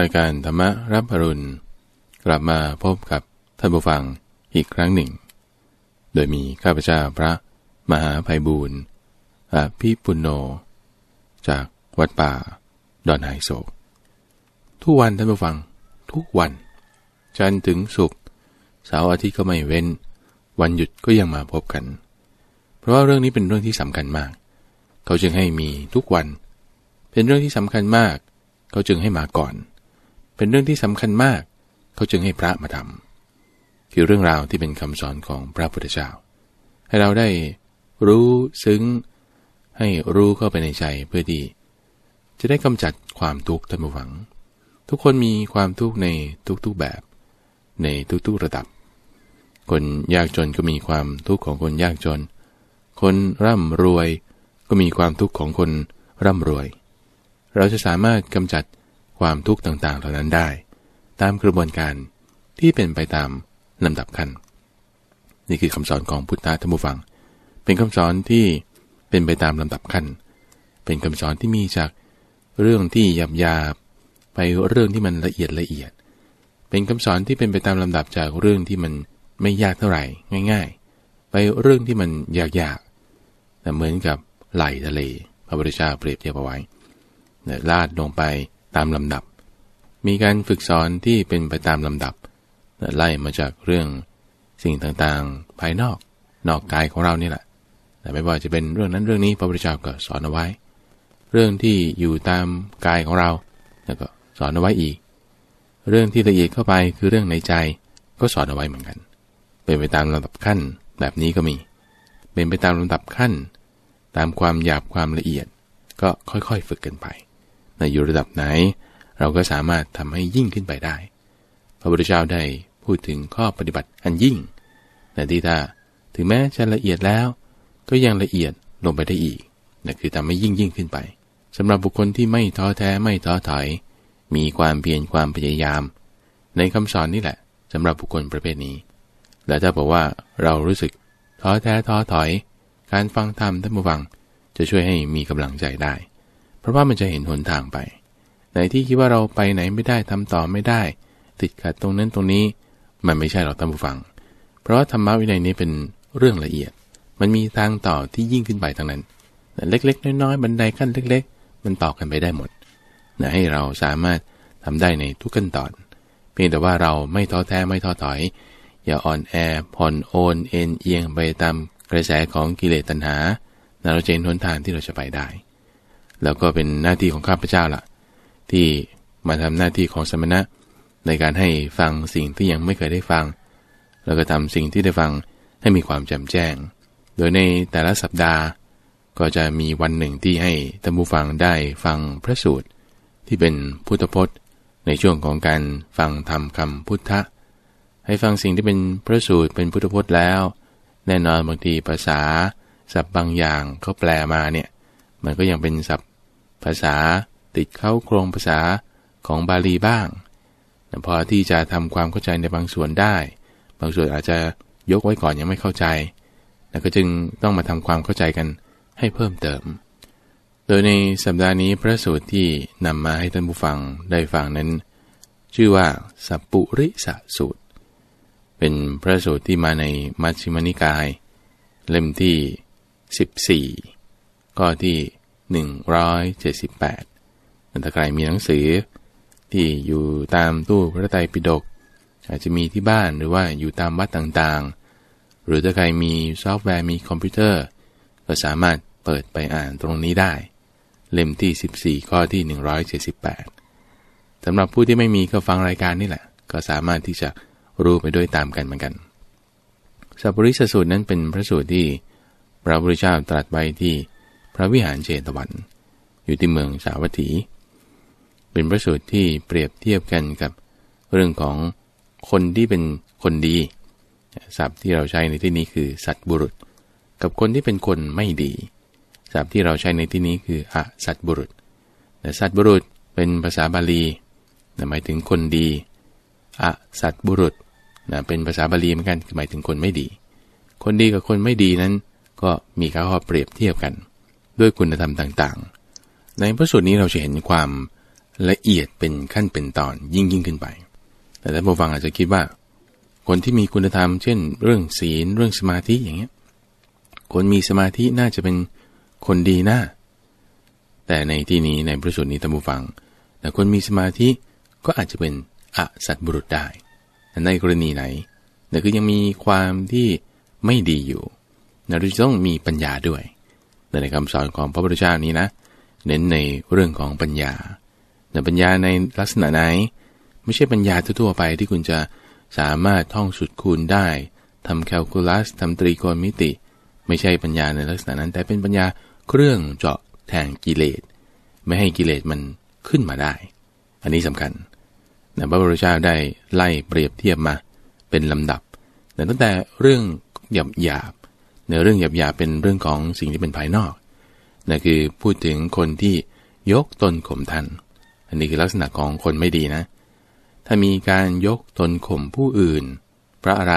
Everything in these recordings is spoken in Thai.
รายการธรรมรับอรุณกลับมาพบกับท่านผู้ฟังอีกครั้งหนึ่ง โดยมีข้าพเจ้าพระ มหาภัยบูรณ์อภิปุโน จากวัดป่าดอนไฮโศก ทุกวันท่านผู้ฟัง ทุกวันจันถึงสุขเสาร์อาทิตย์ก็ไม่เว้น วันหยุดก็ยังมาพบกัน เพราะว่าเรื่องนี้เป็นเรื่องที่สำคัญมาก เขาจึงให้มีทุกวัน เป็นเรื่องที่สำคัญมาก เขาจึงให้มาก่อนเป็นเรื่องที่สำคัญมาก เขาจึงให้พระมาทำคือเรื่องราวที่เป็นคำสอนของพระพุทธเจ้าให้เราได้รู้ซึ้ง ให้รู้เข้าไปในใจเพื่อดี จะได้กำจัดความทุกข์ทั้งหมัง ทุกคนมีความทุกข์ในทุกๆแบบ ในทุกๆระดับ คนยากจนก็มีความทุกข์ของคนยากจน คนร่ำรวยก็มีความทุกข์ของคนร่ำรวย เราจะสามารถกำจัดความทุกข์ต่างๆเหล่านั้นได้ ตามกระบวนการที่เป็นไปตามลำดับขั้นนี่คือคำสอนของพุทธะธรรมุฟังเป็นคำสอนที่เป็นไปตามลำดับขั้น เป็นคำสอนที่มีจากเรื่องที่หยาบยาบไปเรื่องที่มันละเอียดละเอียดเป็นคำสอนที่เป็นไปตามลำดับจากเรื่องที่มันไม่ยากเท่าไหร่ ง่าย ๆ ไปเรื่องที่มันยากๆแต่เหมือนกับไหลทะเลพระบริชาเปรียบเทียบเอาไว้ลาดลงไปตามลำดับ มีการฝึกสอนที่เป็นไปตามลำดับไล่มาจากเรื่องสิ่งต่างๆภายนอก นอกกายของเรานี่แหละ แต่ไม่ว่าจะเป็นเรื่องนั้นเรื่องนี้พระพุทธเจ้าก็สอนเอาไว้ เรื่องที่อยู่ตามกายของเราแล้วก็สอนเอาไว้อีก เรื่องที่ละเอียดเข้าไปคือเรื่องในใจก็สอนเอาไว้เหมือนกัน เป็นไปตามลำดับขั้นแบบนี้ก็มี เป็นไปตามลำดับขั้น ตามความหยาบความละเอียดก็ค่อยๆฝึกกันไปนะอยู่ระดับไหน เราก็สามารถทำให้ยิ่งขึ้นไปได้ พระพุทธเจ้าได้พูดถึงข้อปฏิบัติอันยิ่งแต่ที่ถ้าถึงแม้จะละเอียดแล้วก็ยังละเอียดลงไปได้อีกนั่นคือทำให้ยิ่งยิ่งขึ้นไป สำหรับบุคคลที่ไม่ท้อแท้ไม่ท้อถอย มีความเพียรความพยายาม ในคำสอนนี่แหละ สำหรับบุคคลประเภทนี้และถ้าบอกว่าเรารู้สึกท้อแท้ท้อถอย การฟังธรรมท่านผู้ฟัง จะช่วยให้มีกำลังใจได้เพราะว่ามันจะเห็นหนทางไปไหนที่คิดว่าเราไปไหนไม่ได้ทำต่อไม่ได้ ติดขัดตรงนั้นตรงนี้มันไม่ใช่หรอกท่านผู้ฟัง เพราะว่าธรรมะวินัยนี้เป็นเรื่องละเอียด มันมีทางต่อที่ยิ่งขึ้นไปทางนั้น เล็กๆน้อยๆบันไดขั้นเล็กๆ มันต่อกันไปได้หมดนะให้เราสามารถทำได้ในทุกขั้นตอน เพียงแต่ว่าเราไม่ท้อแท้ไม่ท้อถอย อย่าอ่อนแอผ่อนโอนเอ็นเอียงไปตามกระแสของกิเลสตัณหาเราจะเห็นหนทางที่เราจะไปได้แล้วก็เป็นหน้าที่ของข้าพเจ้าละ่ะ ที่มาทำหน้าที่ของสมณะในการให้ฟังสิ่งที่ยังไม่เคยได้ฟัง แล้วก็ทำสิ่งที่ได้ฟังให้มีความแจ่มแจ้งโดยในแต่ละสัปดาห์ ก็จะมีวันหนึ่งที่ให้ท่านผู้ฟังได้ฟังพระสูตรที่เป็นพุทธพจน์ ในช่วงของการฟังธรรมคำพุทธะ ให้ฟังสิ่งที่เป็นพระสูตรเป็นพุทธพจน์แล้ว แน่นอนบางทีภาษาศัพท์บางอย่างเขาแปลมาเนี่ย มันก็ยังเป็นศัพท์ภาษาติดเข้าโครงภาษาของบาลีบ้างพอที่จะทำความเข้าใจในบางส่วนได้ บางส่วนอาจจะยกไว้ก่อนยังไม่เข้าใจ แล้วก็จึงต้องมาทำความเข้าใจกันให้เพิ่มเติม โดยในสัปดาห์นี้พระสูตรที่นำมาให้ท่านผู้ฟังได้ฟังนั้น ชื่อว่าสัปปุริสสูตร เป็นพระสูตรที่มาในมัชฌิมนิกาย เล่มที่ 14ก้อที่178 ถ้าใครมีหนังสือที่อยู่ตามตู้พระไตรปิฎก อาจจะมีที่บ้านหรือว่าอยู่ตามวัดต่างๆ หรือถ้าใครมีซอฟต์แวร์มีคอมพิวเตอร์ ก็สามารถเปิดไปอ่านตรงนี้ได้ เล่มที่ 14 ข้อที่ 178 สำหรับผู้ที่ไม่มี ก็ฟังรายการนี่แหละ ก็สามารถที่จะรู้ไปด้วยตามกันเหมือนกันสัพปริสสูตรนั้นเป็นพระสูตรที่พระพุทธเจ้าตรัสไว้ที่พระวิหารเจตวัน อยู่ที่เมืองสาวัตถี เป็นพระสูตรที่เปรียบเทียบกันกับเรื่องของคนที่เป็นคนดี ศัพท์ที่เราใช้ในที่นี้คือสัตบุรุษ กับคนที่เป็นคนไม่ดีศัพท์ที่เราใช้ในที่นี้คืออสัตบุรุษแต่สัตบุรุษเป็นภาษาบาลี หมายถึงคนดีอสัตบุรุษเป็นภาษาบาลีเหมือนกันหมายถึงคนไม่ดี คนดีกับคนไม่ดีนั้น ก็มีข้อเปรียบเทียบกันด้วยคุณธรรมต่างๆ ในพระสูตรนี้เราจะเห็นความละเอียดเป็นขั้นเป็นตอนยิ่งยิ่งขึ้นไป แต่ท่านผู้ฟังอาจจะคิดว่า คนที่มีคุณธรรม เช่น เรื่องศีลเรื่องสมาธิอย่างเงี้ย คนมีสมาธิน่าจะเป็นคนดีนะาแต่ในที่นี้ในพระสูตรนี้ท่านผู้ฟังแต่คนมีสมาธิก็อาจจะเป็นอสัตบุรุษได้ ในกรณีไหนแต่คือยังมีความที่ไม่ดีอยู่เราจะต้องมีปัญญาด้วยในคำสอนของพระพุทธเจ้านี้นะ เน้นในเรื่องของปัญญาแต่ปัญญาในลักษณะไหน ไม่ใช่ปัญญาทั่วไปที่คุณจะสามารถท่องสุดคูณได้ทำแคลคูลัสทำตรีโกณมิติ ไม่ใช่ปัญญาในลักษณะนั้น แต่เป็นปัญญาเครื่องเจาะแทงกิเลส ไม่ให้กิเลสมันขึ้นมาได้ อันนี้สำคัญนะพระพุทธเจ้าได้ไล่เปรียบเทียบมา เป็นลำดับแต่ตั้งแต่เรื่องหยหยาบในเรื่องหยาบๆเป็นเรื่องของสิ่งที่เป็นภายนอก นั่นคือพูดถึงคนที่ยกตนข่มท่าน อันนี้คือลักษณะของคนไม่ดีนะ ถ้ามีการยกตนข่มผู้อื่น เพราะอะไร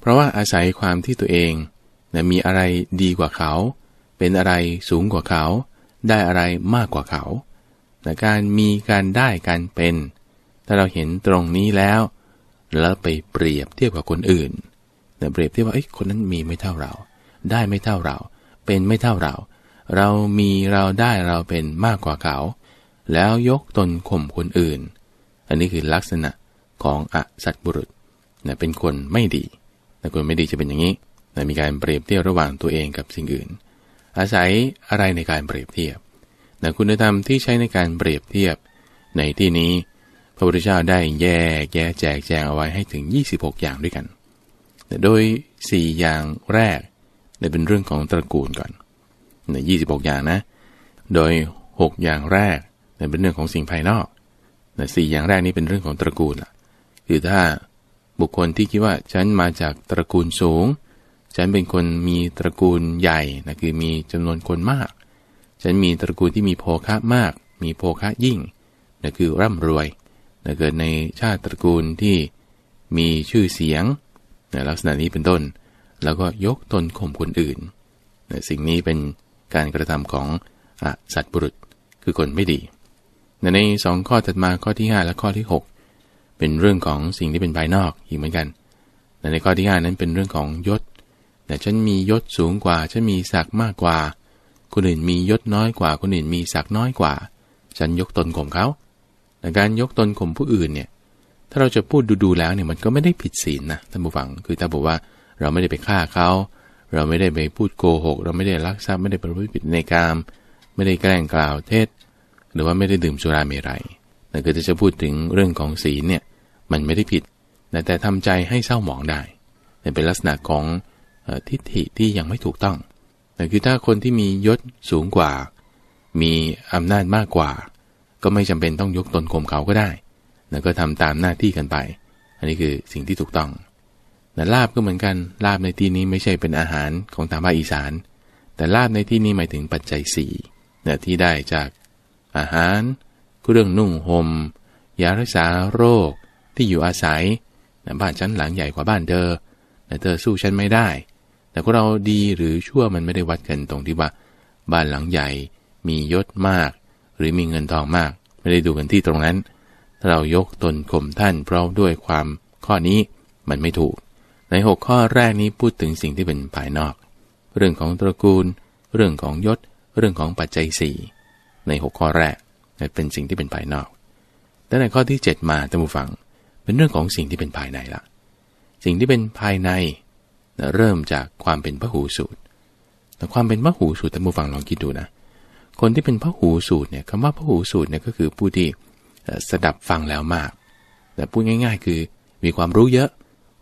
เพราะว่าอาศัยความที่ตัวเองนะมีอะไรดีกว่าเขา เป็นอะไรสูงกว่าเขา ได้อะไรมากกว่าเขาต่การมีการได้การเป็น ถ้าเราเห็นตรงนี้แล้ว แล้วไปเปรียบเทียบกับคนอื่นนะเปรียบเทียบว่าไอ้คนนั้นมีไม่เท่าเราได้ไม่เท่าเรา เป็นไม่เท่าเรา เรามีเราได้เราเป็นมากกว่าเขา แล้วยกตนข่มคนอื่น อันนี้คือลักษณะของอสัตบุรุษนะเป็นคนไม่ดี แต่คนไม่ดีจะเป็นอย่างนี้นะมีการเปรียบเทียบระหว่างตัวเองกับสิ่งอื่น อาศัยอะไรในการเปรียบเทียบนะคุณธรรมที่ใช้ในการเปรียบเทียบ ในที่นี้ พระพุทธเจ้าได้แยก แยะแจกแจงเอาไว้ให้ถึง 26 อย่างด้วยกัน แต่โดย4 อย่างแรกเนี่ยเป็นเรื่องของตระกูลก่อนเนี่ยยีอย่างนะ โดย 6 อย่างแรกเนี่ยเป็นเรื่องของสิ่งภายนอกเนี่ยสอย่างแรกนี้เป็นเรื่องของตระกูลอ่ะคือถ้าบุคคลที่คิดว่าฉันมาจากตระกูลสูง ฉันเป็นคนมีตระกูลใหญ่นะคือมีจำนวนคนมาก ฉันมีตระกูลที่มีโภคะมาก มีโภคะยิ่งนะคือร่ำรวยนะเกิดในชาติตระกูลที่มีชื่อเสียงนะลักษณะนี้เป็นต้นแล้วก็ยกตนข่มคนอื่น สิ่งนี้เป็นการกระทำของอสัตว์บุรุษ คือคนไม่ดี ในสองข้อถัดมาข้อที่ 5 และข้อที่ 6 เป็นเรื่องของสิ่งที่เป็นภายนอกอีกเหมือนกัน ในข้อที่ 5 นั้นเป็นเรื่องของยศ แต่ฉันมียศสูงกว่า ฉันมีศักดิ์มากกว่าคนอื่นมียศน้อยกว่าคนอื่นมีศักดิ์น้อยกว่า ฉันยกตนข่มเขาแต่การยกตนข่มผู้อื่นเนี่ย ถ้าเราจะพูดดูๆแล้วเนี่ยมันก็ไม่ได้ผิดศีลนะท่านผู้ฟัง คือถ้าบอกว่าเราไม่ได้ไปฆ่าเขา เราไม่ได้ไปพูดโกหก เราไม่ได้ลักทรัพย์ไม่ได้ประพฤติผิดในกาม ไม่ได้แกล้งกล่าวเท็จ หรือว่าไม่ได้ดื่มสุราเมรัยนั่นคือจะพูดถึงเรื่องของศีลเนี่ย มันไม่ได้ผิด แต่ทำใจให้เศร้าหมองได้ เป็นลักษณะของทิฏฐิที่ยังไม่ถูกต้องนั่นคือถ้าคนที่มียศสูงกว่า มีอำนาจมากกว่า ก็ไม่จำเป็นต้องยกตนข่มเขาก็ได้ แล้วก็ทำตามหน้าที่กันไป อันนี้คือสิ่งที่ถูกต้องนะลาบก็เหมือนกัน ลาบในที่นี้ไม่ใช่เป็นอาหารของทางภาคอีสาน แต่ลาบในที่นี้หมายถึงปัจจัยสี่เนะ่ที่ได้จากอาหารเครื่องนุ่งหม่ม ยารักษาโรค ที่อยู่อาศัย บ้านชั้นหลังใหญ่กว่าบ้านเธอแต่เธอสู้ฉันไม่ได้ แต่พวกเราดีหรือชั่วมันไม่ได้วัดกันตรงที่ว่า บ้านหลังใหญ่มียศมาก หรือมีเงินทองมาก ไม่ได้ดูกันที่ตรงนั้น เรายกตนข่มท่านเพราะด้วยความข้อนี้มันไม่ถูกในหกข้อแรกนี้พูดถึงสิ่งที่เป็นภายนอก เรื่องของตระกูล เรื่องของยศ เรื่องของปัจจัยสี่ในหกข้อแรกเป็นสิ่งที่เป็นภายนอก แต่ในข้อที่ 7 มาตามผูฟังเป็นเรื่องของสิ่งที่เป็นภายในละ สิ่งที่เป็นภายในเริ่มจากความเป็นพระหูสูตรแต่ความเป็นพระหูสูตรตามผูฟังลองคิดดูนะคนที่เป็นพระหูสูตรเนี่ยคำว่าพระหูสูตรเนี่ยก็คือผู้ที่สดับฟังแล้วมาก แต่พูดง่าย ๆ คือมีความรู้เยอะ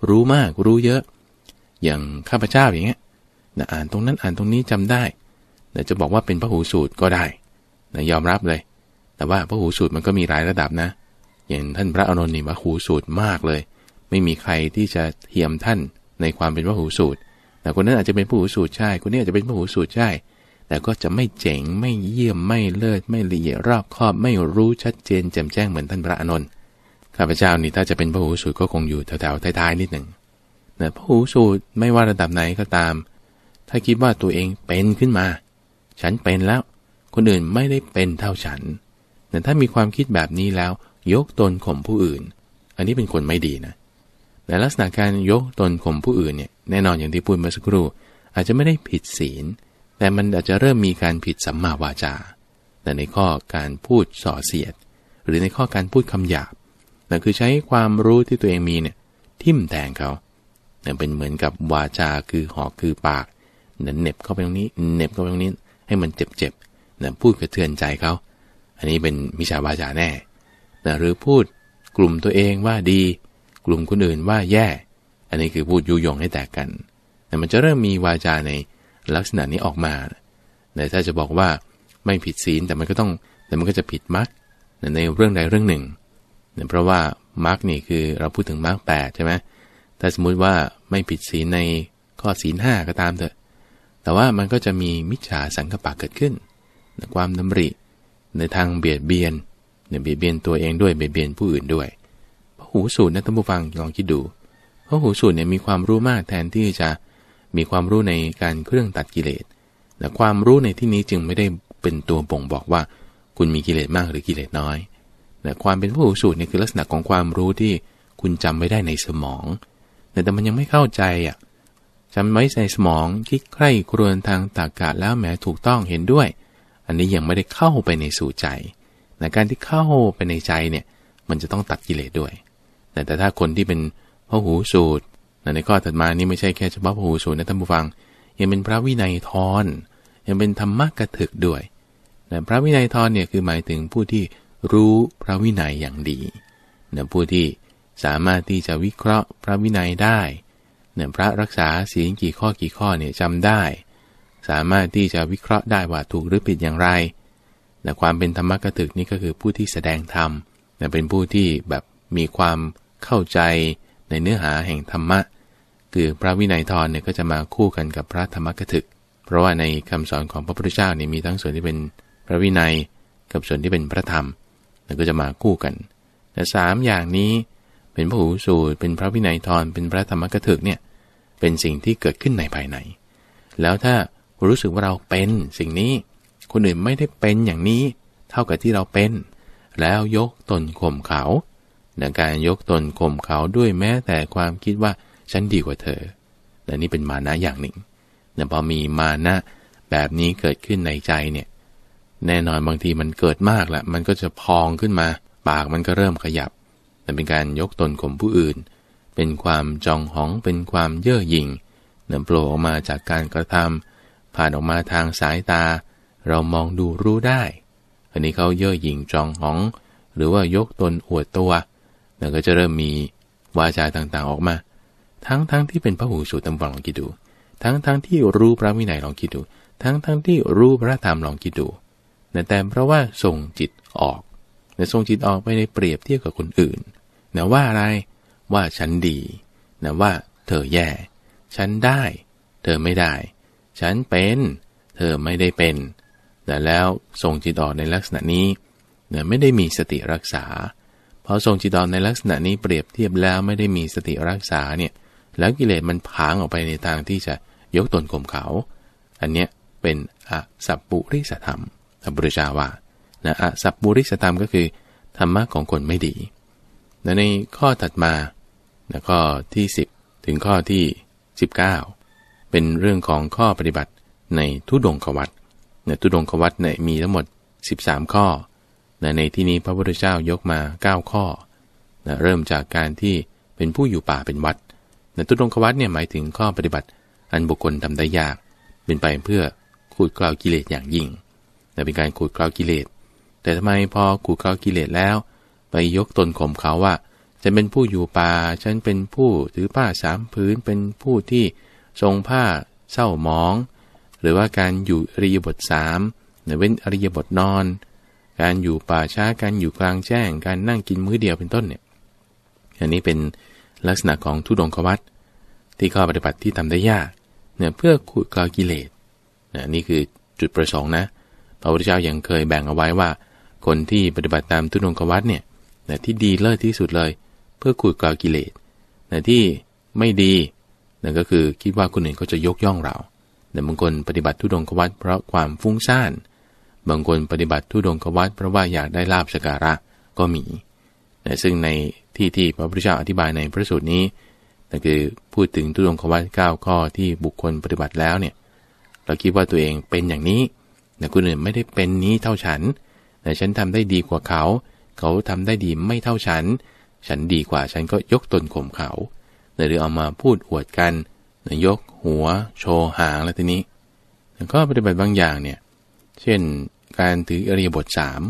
รู้มากรู้เยอะ อย่างข้าพเจ้าอย่างเงี้ยนะอ่านตรงนั้นอ่านตรงนี้จำได้นะจะบอกว่าเป็นพระหูสูตรก็ได้นะยอมรับเลย แต่ว่าพระหูสูตรมันก็มีหลายระดับนะอย่างท่านพระอนุนิมะหูสูตรมากเลย ไม่มีใครที่จะเทียมท่านในความเป็นพระหูสูตร แต่คนนั้นอาจจะเป็นพระหูสูตรใช่ คนนี้อาจจะเป็นพระหูสูตรใช่ แต่ก็จะไม่เจ๋งไม่เยี่ยมไม่เลิศไม่ละเอียดรอบคอบไม่รู้ชัดเจน แจ่มแจ้งเหมือนท่านพระอนุนข้าพเจ้านี่ถ้าจะเป็นพระหูสูตรก็คงอยู่แถวๆท้ายๆนิดหนึ่งน่พระหูสูตรไม่ว่าระดับไหนก็ตาม ถ้าคิดว่าตัวเองเป็นขึ้นมา ฉันเป็นแล้ว คนอื่นไม่ได้เป็นเท่าฉัน แต่ถ้ามีความคิดแบบนี้แล้วยกตนข่มผู้อื่น อันนี้เป็นคนไม่ดีนะ แต่ลักษณะการยกตนข่มผู้อื่นเนี่ย แน่นอนอย่างที่พูดเมื่อสักครู่ อาจจะไม่ได้ผิดศีล แต่มันอาจจะเริ่มมีการผิดสัมมาวาจาแต่ในข้อการพูดส่อเสียด หรือในข้อการพูดคำหยาบนะคือใช้ความรู้ที่ตัวเองมีเนี่ยทิ่มแทงเขานะเป็นเหมือนกับวาจาคือหอกคือปาก เนะเน็บเข้าไปตรงนี้เน็บเข้าไปตรงนี้ให้มันเจ็บๆนะพูดกระเทือนใจเขาอันนี้เป็นมิจฉาวาจาแน่นะหรือพูดกลุ่มตัวเองว่าดี กลุ่มคนอื่นว่าแย่ อันนี้คือพูดยุยงให้แตกกันแต่มันจะเริ่มมีวาจาในลักษณะนี้ออกมาแต่ถ้าจะบอกว่าไม่ผิดศีลแต่มันก็ต้องแต่มันก็จะผิดมัรคในเรื่องใดเรื่องหนึ่งเนี่ยเพราะว่ามาร์กนี่คือเราพูดถึงมาร์กแปดใช่ไหมแต่สมมุติว่าไม่ผิดศีลในข้อศีลห้าก็ตามเถอะ แต่ว่ามันก็จะมีมิจฉาสังกปะเกิดขึ้นในความดำริในทางเบียดเบียนเนี่ยเบียดเบียนตัวเองด้วยเบียดเบียนผู้อื่นด้วยพระหูสูตรนะท่านผู้ฟังลองคิดดูพระหูสูตรเนี่ยมีความรู้มากแทนที่จะมีความรู้ในการเครื่องตัดกิเลส แต่ความรู้ในที่นี้จึงไม่ได้เป็นตัวบ่งบอกว่า คุณมีกิเลสมากหรือกิเลสน้อยนะความเป็นผู้สูตรเนี่ยคือลักษณะของความรู้ที่คุณจำไว้ได้ในสมองแต่มันยังไม่เข้าใจอ่ะจำไว้ในสมองคิดใคร่ครวญทางตากาศแล้วแหมถูกต้องเห็นด้วย อันนี้ยังไม่ได้เข้าไปในสู่ใจแต่การที่เข้าไปในใจเนี่ย มันจะต้องตัดกิเลสด้วย แต่ถ้าคนที่เป็นพระหูสูตรในข้อถัดมานี่ไม่ใช่แค่เฉพาะพระหูสูตรนะท่านผู้ฟัง ยังเป็นพระวินัยทอน ยังเป็นธรรมะกระถึกด้วยพระวินัยทอนเนี่ยคือหมายถึงผู้ที่รู้พระวินัยอย่างดีเนี่ยผู้ที่สามารถที่จะวิเคราะห์พระวินัยได้ เนี่ยพระรักษาศีลกี่ข้อกี่ข้อเนี่ยจำได้ สามารถที่จะวิเคราะห์ได้ว่าถูกหรือผิดอย่างไร แต่ความเป็นธรรมกถึกนี่ก็คือผู้ที่แสดงธรรม่เป็นผู้ที่แบบมีความเข้าใจในเนื้อหาแห่งธรรมะ คือพระวินัยทรเนี่ยก็จะมาคู่กันกับพระธรรมกถึก เพราะว่าในคำสอนของพระพุทธเจ้าเนี่ยมีทั้งส่วนที่เป็นพระวินัย กับส่วนที่เป็นพระธรรมก็จะมาคู่กัน แต่สามอย่างนี้เป็นพระหูสูตรเป็นพระวินัยทรเป็นพระธรรมกถึกเนี่ยเป็นสิ่งที่เกิดขึ้น ใน ภายใน แล้วถ้ารู้สึกว่าเราเป็นสิ่งนี้คนอื่นไม่ได้เป็นอย่างนี้เท่ากับที่เราเป็น แล้วยกตนข่มเขาในการยกตนข่มเขาด้วยแม้แต่ความคิดว่าฉันดีกว่าเธอแต่นี่เป็นมานะอย่างหนึ่งแต่พอมีมานะแบบนี้เกิดขึ้นในใจเนี่ยแน่นอนบางทีมันเกิดมากและมันก็จะพองขึ้นมา ปากมันก็เริ่มขยับ แต่เป็นการยกตนข่มผู้อื่น เป็นความจองหอง เป็นความเย่อหยิ่ง เนื้อโผล่ออกมาจากการกระทำ ผ่านออกมาทางสายตา เรามองดูรู้ได้ อันนี้เขาเย่อหยิ่งจองหอง หรือว่ายกตนอวดตัวแล้วก็จะเริ่มมีวาจาต่างๆออกมา ทั้งๆทที่เป็นพระหูสูตรตำบลงลองคิดดู ทั้งๆทที่รู้พระวินัยลองคิดดู ทั้งๆทที่รู้พระธรรมลองคิดดูนะแต่เพราะว่าส่งจิตออกนะส่งจิตออกไปในเปรียบเทียบกับคนอื่นนะว่าอะไร ว่าฉันดีนะว่าเธอแย่ ฉันได้ เธอไม่ได้ ฉันเป็น เธอไม่ได้เป็น แต่แล้วส่งจิตออกในลักษณะนี้เนี่ยไม่ได้มีสติรักษา พอส่งจิตออกในลักษณะนี้เปรียบเทียบแล้วไม่ได้มีสติรักษาเนี่ย แล้วกิเลสมันผางออกไปในทางที่จะยกตนข่มเขา อันเนี้ยเป็นอสัปปุริสธรรมพระพุทธเจ้าว่านะ อสัพบุริสธรรมก็คือธรรมะของคนไม่ดี นะ ในข้อถัดมา นะข้อที่ 10 ถึงข้อที่ 19 เป็นเรื่องของข้อปฏิบัติในทุดงควัตนะทุดงควัตในะมีทั้งหมด 13 ข้อ นะ ในที่นี้พระพุทธเจ้ายกมา 9 ข้อ นะ เริ่มจากการที่เป็นผู้อยู่ป่าเป็นวัด นะ ทุดงควัตเนี่ย หมายถึงข้อปฏิบัติอันบุคคลทำได้ยาก เป็นไปเพื่อขูดกล่าวกิเลสอย่างยิ่งนะเป็นการขูดเคล้ากิเลส แต่ทำไมพอขูดเคล้ากิเลสแล้ว ไปยกตนข่มเขาว่า จะเป็นผู้อยู่ป่า ฉันเป็นผู้ถือผ้าสามพื้นเป็นผู้ที่ทรงผ้าเศร้ามอง หรือว่าการอยู่อริยบทสามเว้นอริยบทนอน การอยู่ป่าช้า การอยู่กลางแจ้ง การนั่งกินมื้อเดียวเป็นต้น เนี่ย อันนี้เป็นลักษณะของทุดงควัตที่ข้อปฏิบัติที่ทำได้ยากเนี่ยเพื่อขูดกลากิเลสนยนี่คือจุดประสงค์นะเพระพุทธเจ้ายังเคยแบ่งเอาไว้ว่า คนที่ปฏิบัติตามทุนงควัตเนี่ยนะที่ดีเลิศที่สุดเลยเพื่อขูดกลากิเลสนะที่ไม่ดีนั่นก็คือคิดว่าคนอื่นเขาจะยกย่องเราแต่บางคนปฏิบัติทุดงควัตเพราะความฟุ้งซ่านบางคนปฏิบัติทุดงควัตเพราะว่าอยากได้ลาบสการะก็มี แต่ซึ่งในที่ที่พระพุทธเจ้าอธิบายในพระสูตรนี้นั่นคือพูดถึงทุดงควัตาข้อที่บุคคลปฏิบัติแล้วเนี่ยเราคิดว่าตัวเองเป็นอย่างนี้แต่คนอื่นไม่ได้เป็นนี้เท่าฉัน แต่ฉันทำได้ดีกว่าเขา เขาทำได้ดีไม่เท่าฉัน ฉันดีกว่าฉันก็ยกตนข่มเขา หรือเอามาพูดอวดกันยก หัว โชว์หางแล้วทีนี้ก็ปฏิบัติบางอย่างเนี่ย เช่นการถืออริยบทสาม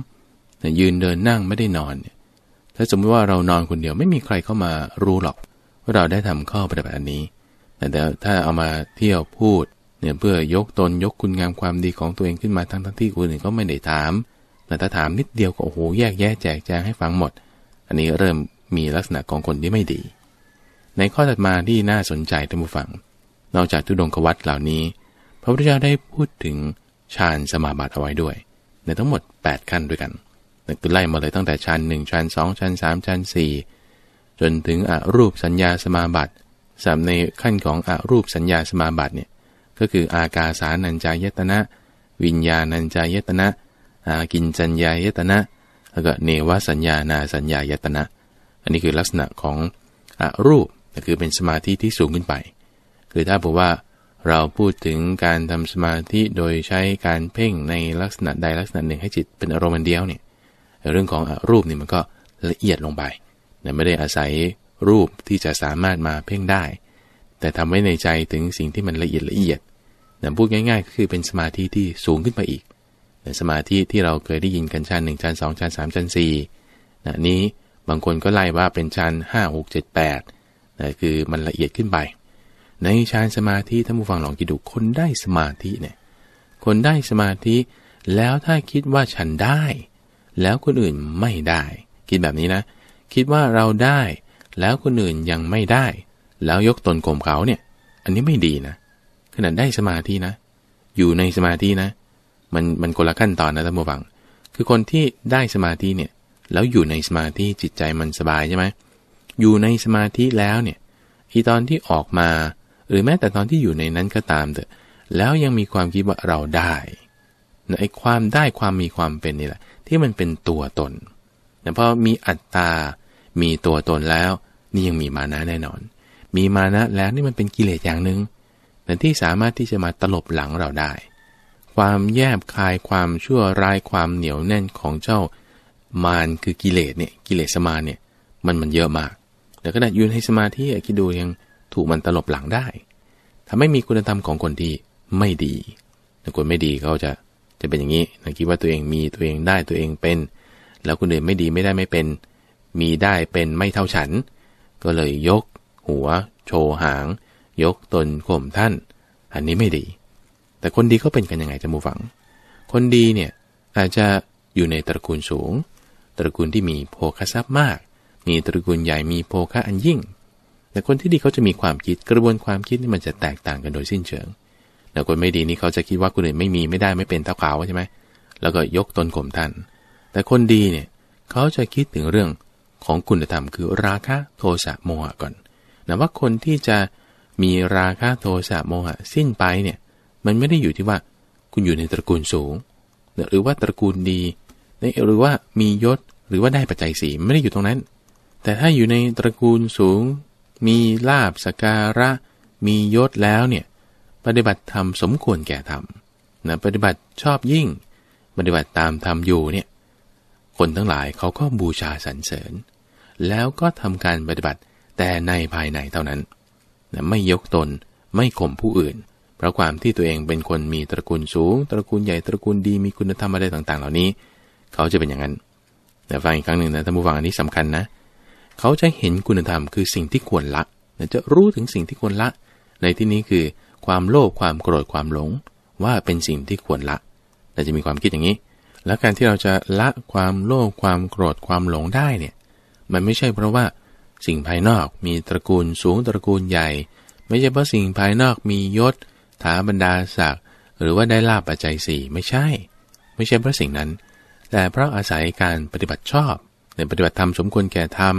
ยืนเดินนั่งไม่ได้นอนเนี่ย ถ้าสมมติว่าเรานอนคนเดียว ไม่มีใครเข้ามารู้หรอก ว่าเราได้ทำข้อปฏิบัติอันนี้ แต่ถ้าเอามาเที่ยวพูดเนี่ยเพื่อยกตนยกคุณงามความดีของตัวเองขึ้นมาทั้งทั้งที่คนอื่นก็ไม่ได้ถาม แต่ถ้าถามนิดเดียวก็โอ้โห แยกแยะแจกแจงให้ฟังหมด อันนี้เริ่มมีลักษณะของคนที่ไม่ดี ในข้อถัดมาที่น่าสนใจท่านผู้ฟัง นอกจากทุดงควัตเหล่านี้ พระพุทธเจ้าได้พูดถึงฌานสมาบัติเอาไว้ด้วย ในทั้งหมด 8 ขั้นด้วยกัน คือไล่มาเลยตั้งแต่ฌานหนึ่งฌานสองฌานสามฌานสี่จนถึงอรูปสัญญาสมาบัติสำในขั้นของอรูปสัญญาสมาบัติเนี่ยก็คืออากาสานัญจายตนะ วิญญาณัญจายตนะ อากินจัญญายตนะแล้วก็เนวสัญญานาสัญญายตนะ อันนี้คือลักษณะของอรูปคือเป็นสมาธิที่สูงขึ้นไป คือถ้าบอกว่าเราพูดถึงการทำสมาธิโดยใช้การเพ่งในลักษณะใดลักษณะหนึ่งให้จิตเป็นอารมณ์เดียวเนี่ยเรื่องของอรูปนี่มันก็ละเอียดลงไป่ไม่ได้อาศัยรูปที่จะสามารถมาเพ่งได้แต่ทำไว้ในใจถึงสิ่งที่มันละเอียดละเอียดนะพูดง่าย ๆ ก็คือเป็นสมาธิที่สูงขึ้นไปอีกนะสมาธิที่เราเคยได้ยินกันชั้นหนึ่งชั้นสองชั้นสามชั้นสี่นะนี้บางคนก็ไล่ว่าเป็นชั้นห้าหกเจ็ดแปดนะคือมันละเอียดขึ้นไปในชั้นสมาธิท่านผู้ฟังลองคิดดูคนได้สมาธิเนี่ยคนได้สมาธิ แล้วถ้าคิดว่าฉันได้ แล้วคนอื่นไม่ได้ คิดแบบนี้นะ คิดว่าเราได้แล้วคนอื่นยังไม่ได้แล้วยกตนข่มเขาเนี่ย อันนี้ไม่ดีนะขนาดได้สมาธินะ อยู่ในสมาธินะ มันมันคนละขั้นตอนนะท่านผู้ฟังคือคนที่ได้สมาธิเนี่ย แล้วอยู่ในสมาธิจิตใจมันสบายใช่ไหม อยู่ในสมาธิแล้วเนี่ยอีตอนที่ออกมา หรือแม้แต่ตอนที่อยู่ในนั้นก็ตามเถอะ แล้วยังมีความคิดว่าเราได้นไอ้ความได้ความมีความเป็นนี่แหละ ที่มันเป็นตัวตนต่พอมีอัตตา มีตัวตนแล้วนี่ยังมีมานะแน่นอนมีมานะแล้วนี่มันเป็นกิเลสอย่างหนึง่งแต่ที่สามารถที่จะมาตลบหลังเราได้ ความแยบคายความชั่วร้ายความเหนียวแน่นของเจ้ามารคือกิเลสเนี่ยกิเลสมาเนี่ยมันมันเยอะมากแต่ก็ไดยืนให้สมาธิคิดดูยังถูกมันตลบหลังได้ทำให้มีคุณธรรมของคนที่ไม่ดีคนไม่ดีเขาจะจะเป็นอย่างนี้นคิดว่าตัวเองมีตัวเองได้ตัวเองเป็น แล้วคนอื่นไม่ดีไม่ได้ไม่เป็น มีได้เป็นไม่เท่าฉัน ก็เลยยกหัวโชว์หาง ยกตนข่มท่าน อันนี้ไม่ดี แต่คนดีก็เป็นกันยังไงจะมูฝัง คนดีเนี่ยอาจจะ อยู่ในตระกูลสูง ตระกูลที่มีโภคทรัพย์มาก มีตระกูลใหญ่มีโภคะอันยิ่ง แต่คนที่ดีเขาจะมีความคิดกระบวนความคิดนี่มันจะแตกต่างกันโดยสิ้นเชิงแต่คนไม่ดีนี่เขาจะคิดว่าคนอื่นไม่มีไม่ได้ไม่เป็นเท่าเขาใช่ไหมแล้วก็ยกตนข่มท่าน แต่คนดีเนี่ยเขาจะคิดถึงเรื่องของคุณธรรม คือราคะโทสะโมหะก่อนนะว่าคนที่จะมีราคะโทสะโมหะสิ้นไปเนี่ยมันไม่ได้อยู่ที่ว่าคุณอยู่ในตระกูลสูง หรือว่าตระกูลดี หรือว่ามียศหรือว่าได้ปัจจัยสีไม่ได้อยู่ตรงนั้น แต่ถ้าอยู่ในตระกูลสูง มีลาบสการะ มียศแล้วเนี่ยปฏิบัติธรรมสมควรแก่ธรรมนะปฏิบัติชอบยิ่ง ปฏิบัติตามธรรมอยู่เนี่ยคนทั้งหลายเขาก็บูชาสรรเสริญ แล้วก็ทำการปฏิบัติแต่ในภายในเท่านั้นไม่ยกตนไม่ข่มผู้อื่น เพราะความที่ตัวเองเป็นคนมีตระกูลสูงตระกูลใหญ่ตระกูลดีมีคุณธรรมอะไรต่าง ๆ เหล่านี้ เขาจะเป็นอย่างนั้นแต่ฟังอีกครั้งหนึ่งนะท่านผู้ฟังอันนี้สำคัญนะ เขาจะเห็นคุณธรรมคือสิ่งที่ควรละจะรู้ถึงสิ่งที่ควรละ ในที่นี้คือความโลภความโกรธความหลงว่าเป็นสิ่งที่ควรละแต่จะมีความคิดอย่างนี้ และการที่เราจะละความโลภความโกรธความหลงได้เนี่ยมันไม่ใช่เพราะว่าสิ่งภายนอกมีตระกูลสูงตระกูลใหญ่ ไม่ใช่เพราะสิ่งภายนอกมียศถาบรรดาศักดิ์หรือว่าได้ลาบปัจจัยสี่ไม่ใช่ ไม่ใช่เพราะสิ่งนั้น แต่เพราะอาศัยการปฏิบัติชอบ ในปฏิบัติธรรมสมควรแก่ธรรม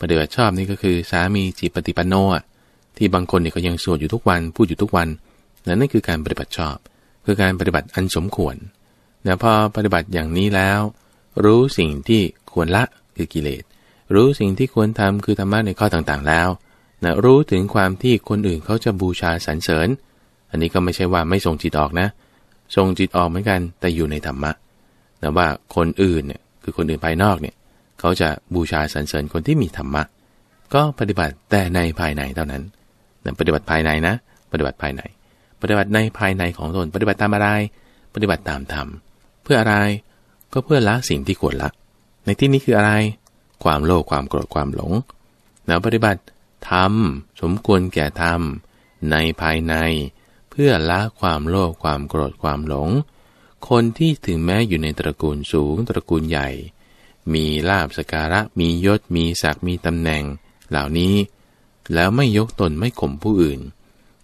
ปฏิบัติชอบนี่ก็คือสามีจิตปฏิปันโนที่บางคนเนี่ยก็ยังสวดอยู่ทุกวันพูดอยู่ทุกวันนั่นนั่นคือการปฏิบัติชอบคือการปฏิบัติอันสมควรแต่พอปฏิบัติอย่างนี้แล้ว รู้สิ่งที่ควรละคือกิเลสรู้สิ่งที่ควรทำคือธรรมะในข้อต่างๆ แล้วนะรู้ถึงความที่คนอื่นเขาจะบูชาสรรเสริญ อันนี้ก็ไม่ใช่ว่าไม่ส่งจิตออกนะส่งจิตออกเหมือนกัน แต่อยู่ในธรรมะแต่ว่าคนอื่นเนี่ยคือคนอื่นภายนอกเนี่ย เขาจะบูชาสรรเสริญคนที่มีธรรมะก็ปฏิบัติแต่ในภายในเท่านั้นปฏิบัติภายในนะ ปฏิบัติภายในปฏิบัติในภายในของตนปฏิบัติตามอะไร ปฏิบัติตามธรรมเพื่ออะไรก็เพื่อละสิ่งที่ควรละ ในที่นี้คืออะไรความโลภความโกรธความหลง แล้วปฏิบัติธรรมสมควรแก่ธรรมในภายในเพื่อละความโลภความโกรธความหลง คนที่ถึงแม้อยู่ในตระกูลสูงตระกูลใหญ่ มีลาบสการะมียศมีศักดิ์มีตำแหน่งเหล่านี้แล้วไม่ยกตนไม่ข่มผู้อื่น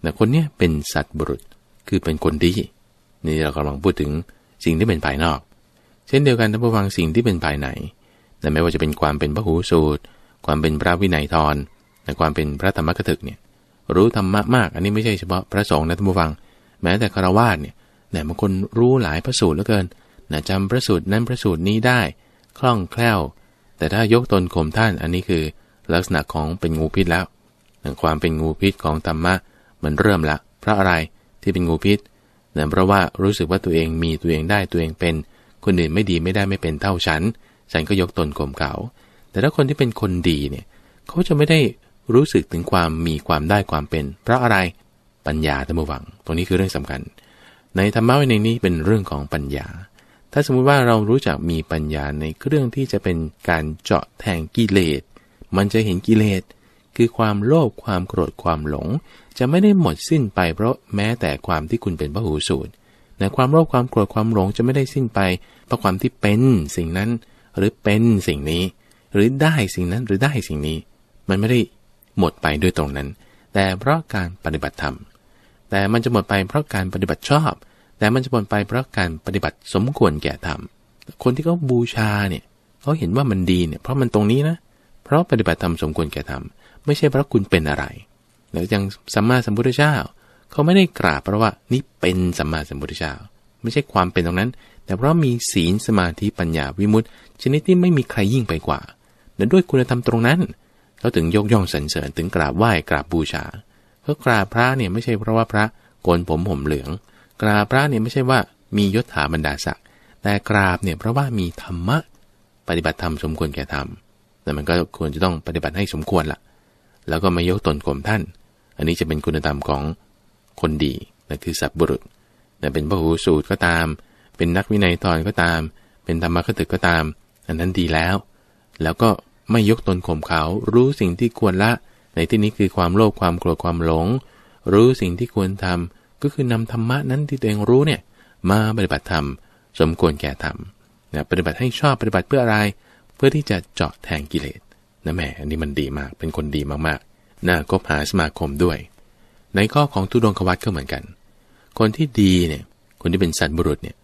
นะคนนี้เป็นสัตว์บุรุษคือเป็นคนดีนี่เรากำลังพูดถึงสิ่งที่เป็นภายนอก เช่นเดียวกันท่านผู้ฟังสิ่งที่เป็นภายในต่ไม่ว่าจะเป็นความเป็นพระหูสูตร ความเป็นพระวินัยทรน่ความเป็นพระธรรมกถึกเนี่ย รู้ธรรมะมาก อันนี้ไม่ใช่เฉพาะพระสงฆ์นะท่านผู้ฟัง แม้แต่คารวาสเนี่ยน่บางคนรู้หลายพระสูตรเหลือเกินนะจำพระสูตรนั้นพระสูตรนี้ได้ คล่องแคล่ว แต่ถ้ายกตนข่มท่าน อันนี้คือลักษณะของเป็นงูพิษแล้วความเป็นงูพิษของธรรมะมันเริ่มละ เพราะอะไรที่เป็นงูพิษเนื่องเพราะว่ารู้สึกว่าตัวเองมีตัวเองได้ตัวเองเป็น คนอื่นไม่ดีไม่ได้ไม่เป็นเท่าฉันฉันก็ยกตนข่มเขาแต่ถ้าคนที่เป็นคนดีเนี่ย เขาจะไม่ได้รู้สึกถึงความมีความได้ความเป็น เพราะอะไร ปัญญาธรรมวัง ตรงนี้คือเรื่องสำคัญ ในธรรมะในนี้เป็นเรื่องของปัญญา ถ้าสมมุติว่าเรารู้จักมีปัญญาในเรื่องที่จะเป็นการเจาะแทงกิเลส มันจะเห็นกิเลส คือความโลภความโกรธความหลง จะไม่ได้หมดสิ้นไป เพราะแม้แต่ความที่คุณเป็นพระหูสูตรแต่ความโลภความโกรธความหลงจะไม่ได้สิ้นไป เพราะความที่เป็นสิ่งนั้นหรือเป็นสิ่งนี้หรือได้สิ่งนั้น หรือได้สิ่งนี้ มันไม่ได้หมดไปด้วยตรงนั้น แต่เพราะการปฏิบัติธรรมแต่มันจะหมดไปเพราะการปฏิบัติชอบ แต่มันจะหมดไปเพราะการปฏิบัติสมควรแก่ธรรมคนที่เขาบูชาเนี่ย เขาเห็นว่ามันดีเนี่ยเพราะมันตรงนี้นะ เพราะปฏิบัติธรรมสมควรแก่ธรรม ไม่ใช่เพราะคุณเป็นอะไร หรืออย่างสัมมาสัมพุทธเจ้าเขาไม่ได้กราบเพราะว่านี่เป็นสัมมาสัมพุทธเจ้าไม่ใช่ความเป็นตรงนั้นแต่เพราะมีศีลสมาธิปัญญาวิมุตติ ชนิดที่ไม่มีใครยิ่งไปกว่าและด้วยคุณธรรมตรงนั้นเขาถึงยกย่องสรรเสริญถึงกราบไหว้กราบบูชา เพราะกราบพระเนี่ยไม่ใช่เพราะว่าพระโกนผมห่มเหลือง กราบพระเนี่ยไม่ใช่ว่ามียศถาบรรดาศักดิ์ แต่กราบเนี่ย เพราะว่ามีธรรมะปฏิบัติธรรมสมควรแก่ธรรม แต่มันก็ควรจะต้องปฏิบัติให้สมควรละ่ะ แล้วก็ไม่ยกตนข่มท่าน อันนี้จะเป็นคุณธรรมของคนดี นั่นคือสัพบุรุษนั่เป็นพระหูสูตรก็ตามเป็นนักวินัยตอนก็ตาม เป็นธรรมคติก็ตาม อันนั้นดีแล้ว แล้วก็ไม่ยกตนข่มเขารู้สิ่งที่ควรละ ในที่นี้คือความโลภความโกรธความหลง รู้สิ่งที่ควรทำก็คือนำธรรมะนั้นที่ตัวเองรู้เนี่ย มาปฏิบัติธรรม สมควรแก่ธรรมนะปฏิบัติให้ชอบปฏิบัติเพื่ออะไร เพื่อที่จะเจาะแทงกิเลสนะแม่อันนี้มันดีมาก เป็นคนดีมากๆ น่าก็หาสมาคมด้วย ในข้อของทุดงควัตก็เหมือนกัน คนที่ดีเนี่ย คนที่เป็นสัตว์บุรุษเนี่ย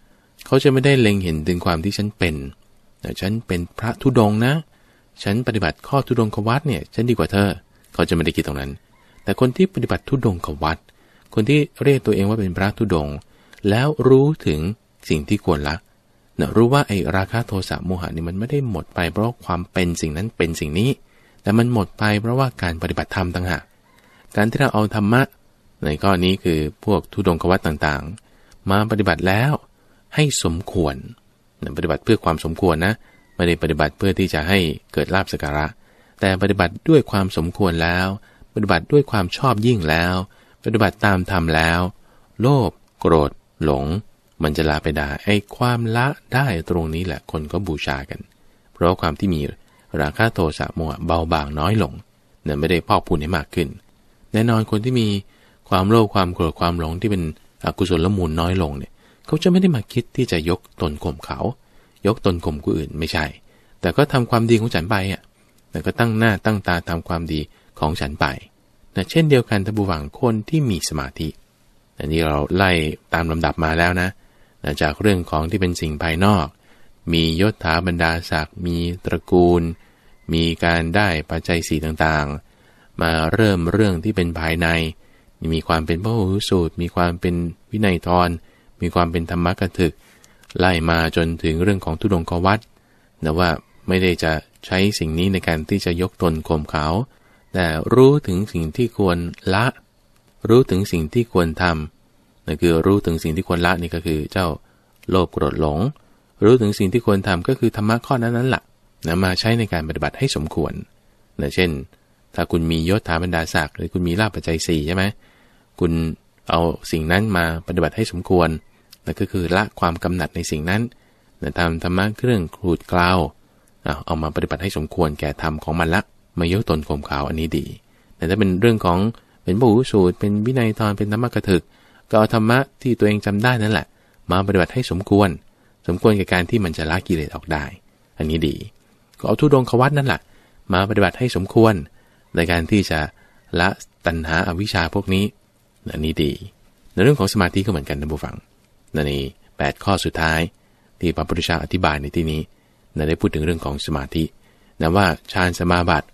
เขาจะไม่ได้เล็งเห็นถึงความที่ฉันเป็น ฉันเป็นพระธุดงนะ ฉันปฏิบัติข้อธุดงควัตเนี่ย ฉันดีกว่าเธอเขาจะไม่ได้คิดตรงนั้น แต่คนที่ปฏิบัติธุดงควัตคนที่เรียกตัวเองว่าเป็นพระธุดง แล้วรู้ถึงสิ่งที่ควรละนะรู้ว่าไอ้ราคะโทสะโมหะนี่มันไม่ได้หมดไปเพราะความเป็นสิ่งนั้นเป็นสิ่งนี้ แต่มันหมดไปเพราะว่าการปฏิบัติธรรมต่างหาก การที่เราเอาธรรมะ ในข้อนี้คือพวกทุดงควัตต่างๆ มาปฏิบัติแล้วให้สมควรปฏิบัติเพื่อความสมควรนะ ไม่ได้ปฏิบัติเพื่อที่จะให้เกิดลาบสการะ แต่ปฏิบัติด้วยความสมควรแล้ว ปฏิบัติด้วยความชอบยิ่งแล้ว ปฏิบัติตามธรรมแล้ว โลภ โกรธ หลง มันจะลาไปได้ไอ้ความละได้ตรงนี้แหละ คนก็บูชากัน เพราะความที่มีราคาโทสะโมหะเบาบางน้อยลง เนี่ยไม่ได้พอกพูนให้มากขึ้น แน่นอนคนที่มีความโลภ ความโกรธ ความหลงที่เป็นอกุศลละมูลน้อยลงเนี่ยเขาจะไม่ได้มาคิดที่จะยกตนข่มเขา ยกตนข่มกูอื่นไม่ใช่ แต่ก็ทำความดีของฉันไปอ่ะ แต่ก็ตั้งหน้าตั้งตาทำความดีของฉันไปแต่เช่นเดียวกันทบบหวังคนที่มีสมาธิ อันนี้เราไล่ตามลำดับมาแล้วนะจากเรื่องของที่เป็นสิ่งภายนอก มียศถาบรรดาศักดิ์ มีตระกูล มีการได้ปัจจัยสีต่างๆ มาเริ่มเรื่องที่เป็นภายใน มีความเป็นพระโอสูตร มีความเป็นวินัยทรมีความเป็นธรรมะกถึก ไล่มาจนถึงเรื่องของทุดงควัตแต่ว่าไม่ได้จะใช้สิ่งนี้ในการที่จะยกตนข่มเขาแต่รู้ถึงสิ่งที่ควรละ รู้ถึงสิ่งที่ควรทำนั่นคือรู้ถึงสิ่งที่ควรละนี่ก็คือเจ้าโลภโกรธหลง รู้ถึงสิ่งที่ควรทำก็คือธรรมะข้อนั้นนนแหละนะมาใช้ในการปฏิบัติให้สมควรนะเช่น ถ้าคุณมียศฐาบรรดาศักดิ์หรือคุณมีลาภปัจจัยสี่ใช่ไหมคุณเอาสิ่งนั้นมาปฏิบัติให้สมควรนะก็คือละความกำหนัดในสิ่งนั้นนะทำธรรมะเครื่องขูดกล่าว เอามาปฏิบัติให้สมควรแก่ธรรมของมันละ มายกตนข่มข่าวอันนี้ดี แต่ถ้าเป็นเรื่องของเป็นบูสูตร เป็นวินัยตอน เป็นธรรมะกระถึก ก็เอาธรรมะที่ตัวเองจำได้นั่นแหละ มาปฏิบัติให้สมควร สมควรกับการที่มันจะละกิเลสออกได้ อันนี้ดี ก็เอาทุดงควัตนั่นแหละ มาปฏิบัติให้สมควร ในการที่จะละตัณหาอาวิชชาพวกนี้ อันนี้ดี ในเรื่องของสมาธิก็เหมือนกันนะบูฟังใน 8 ข้อสุดท้าย ที่พระพุทธเจ้าอธิบายในที่นี้นันได้พูดถึงเรื่องของสมาธินะว่าฌานสมาบัติ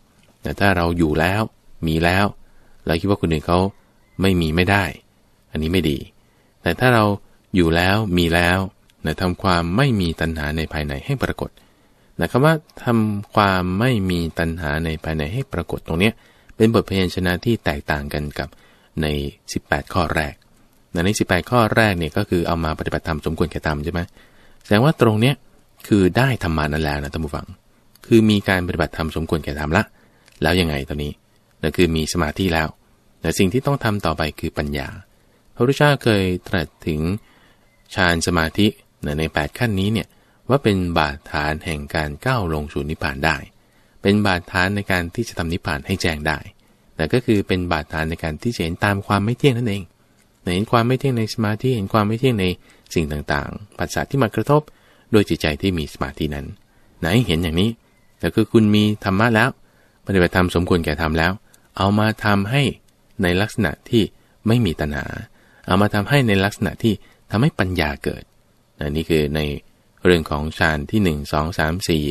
นะถ้าเราอยู่แล้ว มีแล้วเราคิดว่าคนอื่นเขาไม่มีไม่ได้ อันนี้ไม่ดี แต่ถ้าเราอยู่แล้วมีแล้วนะทำความไม่มีตัณหาในภายในให้ปรากฏนะคำว่าทำความไม่มีตัณหาในภายในให้ปรากฏตรงเนี้ยเป็นบทพยัญชนะที่แตกต่างกันกับใน 18 ข้อแรกในสิบแปข้อแรกเนี่ยก็คือเอามาปฏิบัติธรรมสมควรแก่ธรรมใช่ไหมแสดงว่าตรงเนี้ยคือได้ธรรมานั้นแล้วนะท่านผู้ฟัง คือมีการปฏิบัติธรรมสมควรแก่ธรรมละแล้วยังไงตอนนี้นั่นคือมีสมาธิ แล้ว แต่สิ่งที่ต้องทำต่อไปคือปัญญาพระพุทธเจ้าเคยตรัสถึงฌานสมาธิใน 8 ขั้นนี้เนี่ยว่าเป็นบาดฐานแห่งการก้าวลงสู่นิพพานได้ เป็นบาดฐานในการที่จะทำนิพพานให้แจ้งได้ แต่ก็คือเป็นบาดฐานในการที่จะเห็นตามความไม่เที่ยงนั่นเองเห็นความไม่เที่ยงในสมาธิ เห็นความไม่เที่ยงในสิ่งต่างๆปัจจัยที่มากระทบโดยจิตใจที่มีสมาธินั้น ไหนเห็นอย่างนี้ แต่คือคุณมีธรรมะแล้วปฏิบัติธรรมสมควรแก่ธรรมแล้ว เอามาทำให้ในลักษณะที่ไม่มีตัณหาเอามาทำให้ในลักษณะที่ทำให้ปัญญาเกิดนนี่คือในเรื่องของฌานที่ 1 2 3 4ี่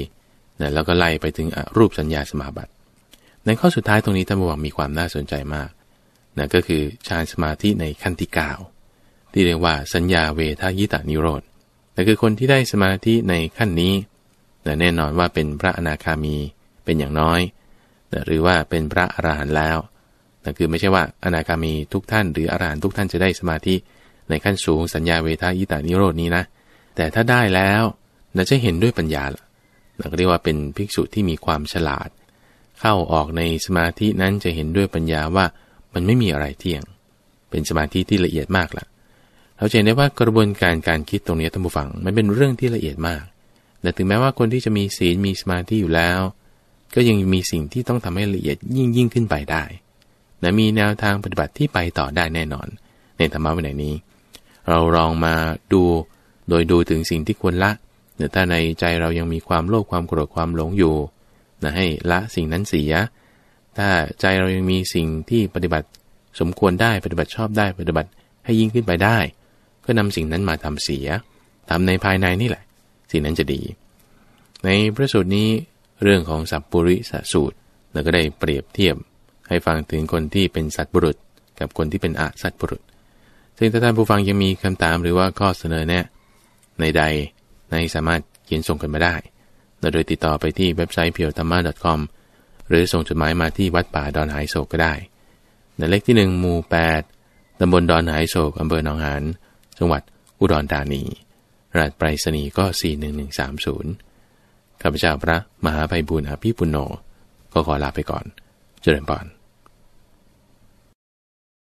แล้วก็ไล่ไปถึงรูปสัญญาสมาบัติ ในข้อสุดท้ายตรงนี้ท่านบอกมีความน่าสนใจมากนะก็คือฌานสมาธิในขั้นที่ 9 ที่เรียกว่า สัญญาเวทายตานิโรธนั่นคือคนที่ได้สมาธิในขั้นนี้นะแน่นอนว่าเป็นพระอนาคามีเป็นอย่างน้อยนะหรือว่าเป็นพระอรหันต์แล้วนะคือไม่ใช่ว่าอนาคามีทุกท่าน หรืออรหันต์ทุกท่านจะได้สมาธิในขั้นสูงสัญญาเวทายตานิโรดนี้นะ แต่ถ้าได้แล้วนะจะเห็นด้วยปัญญาเราก็เรียกว่าเป็นภิกษุที่มีความฉลาด เข้าออกในสมาธินั้นจะเห็นด้วยปัญญาว่ามันไม่มีอะไรเที่ยง เป็นสมาธิที่ละเอียดมากละ่ะเราเห็นได้ว่ากระบวนการการคิดตรงนี้ท่านผู้ฟังมันเป็นเรื่องที่ละเอียดมากแต่ถึงแม้ว่าคนที่จะมีศีลมีสมาธิอยู่แล้ว ก็ยังมีสิ่งที่ต้องทำให้ละเอียดยิ่งยิ่งขึ้นไปได้ และมีแนวทางปฏิบัติที่ไปต่อได้แน่นอน ในธรรมะวันนี้ เราลองมาดูโดยดูถึงสิ่งที่ควรละแต่ถ้าในใจเรายังมีความโลภความโกรธความหลงอยู่นะให้ละสิ่งนั้นเสียถ้าใจเรายังมีสิ่งที่ปฏิบัติสมควรได้ปฏิบัติชอบได้ปฏิบัติให้ยิ่งขึ้นไปได้ก็นำสิ่งนั้นมาทำเสีย ทำในภายในนี่แหละ สิ่งนั้นจะดี ในพระสูตรนี้ เรื่องของสัพปุริสสูตรเราก็ได้เปรียบเทียบ ให้ฟังถึงคนที่เป็นสัตว์บุรุษ กับคนที่เป็นอาสัตว์บุรุษซึ่งถ้าท่านผู้ฟังยังมีคำถามหรือว่าข้อเสนอแนะในใดในสามารถเขียนส่งกันมาได้โดยติดต่อไปที่เว็บไซต์เพียวธรรมะ .com หรือส่งจดหมายมาที่วัดป่า ดอนหายโศกก็ได้หมายเลขที่1หมู่8ตำบลดอนหายโศกอำเภอหนองหาน จังหวัดอุดรธานี รหัสไปรษณีย์ก็ 41130ข้าพเจ้าพระมหาภัยบุญอภิปุโนก็ขอลาไปก่อน เจริญาน